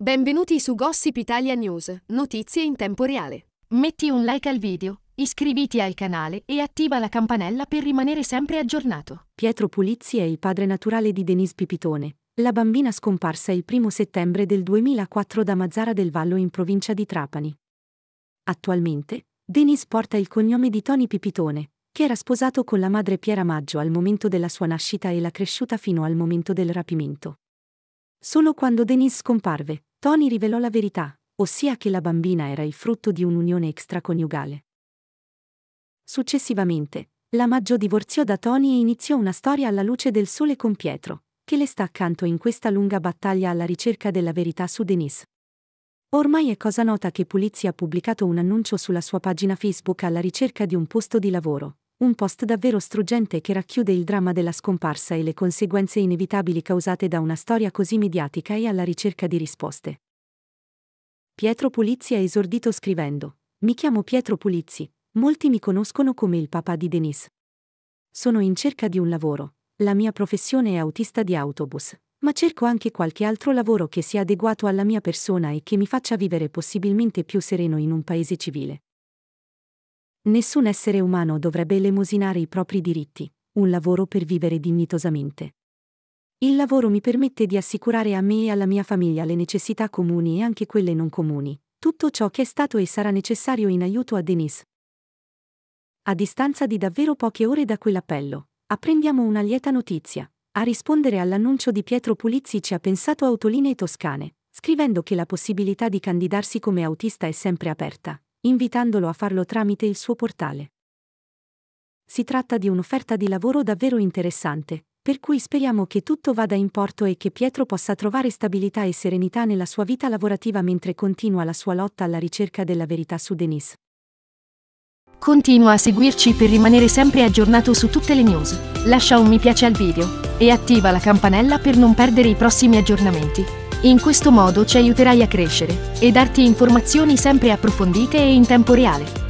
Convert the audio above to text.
Benvenuti su Gossip Italia News, notizie in tempo reale. Metti un like al video, iscriviti al canale e attiva la campanella per rimanere sempre aggiornato. Pietro Pulizzi è il padre naturale di Denise Pipitone, la bambina scomparsa il 1 settembre del 2004 da Mazzara del Vallo in provincia di Trapani. Attualmente, Denise porta il cognome di Tony Pipitone, che era sposato con la madre Piera Maggio al momento della sua nascita e l'ha cresciuta fino al momento del rapimento. Solo quando Denise scomparve, Tony rivelò la verità, ossia che la bambina era il frutto di un'unione extraconiugale. Successivamente, la Maggio divorziò da Tony e iniziò una storia alla luce del sole con Pietro, che le sta accanto in questa lunga battaglia alla ricerca della verità su Denise. Ormai è cosa nota che Pulizzi ha pubblicato un annuncio sulla sua pagina Facebook alla ricerca di un posto di lavoro, un post davvero struggente che racchiude il dramma della scomparsa e le conseguenze inevitabili causate da una storia così mediatica e alla ricerca di risposte. Pietro Pulizzi ha esordito scrivendo: Mi chiamo Pietro Pulizzi, molti mi conoscono come il papà di Denis. Sono in cerca di un lavoro, la mia professione è autista di autobus, ma cerco anche qualche altro lavoro che sia adeguato alla mia persona e che mi faccia vivere possibilmente più sereno in un paese civile. Nessun essere umano dovrebbe elemosinare i propri diritti, un lavoro per vivere dignitosamente. Il lavoro mi permette di assicurare a me e alla mia famiglia le necessità comuni e anche quelle non comuni, tutto ciò che è stato e sarà necessario in aiuto a Denise. A distanza di davvero poche ore da quell'appello, apprendiamo una lieta notizia. A rispondere all'annuncio di Pietro Pulizzi ci ha pensato Autoline Toscane, scrivendo che la possibilità di candidarsi come autista è sempre aperta invitandolo a farlo tramite il suo portale. Si tratta di un'offerta di lavoro davvero interessante, per cui speriamo che tutto vada in porto e che Pietro possa trovare stabilità e serenità nella sua vita lavorativa mentre continua la sua lotta alla ricerca della verità su Denise. Continua a seguirci per rimanere sempre aggiornato su tutte le news. Lascia un mi piace al video e attiva la campanella per non perdere i prossimi aggiornamenti. In questo modo ci aiuterai a crescere e darti informazioni sempre approfondite e in tempo reale.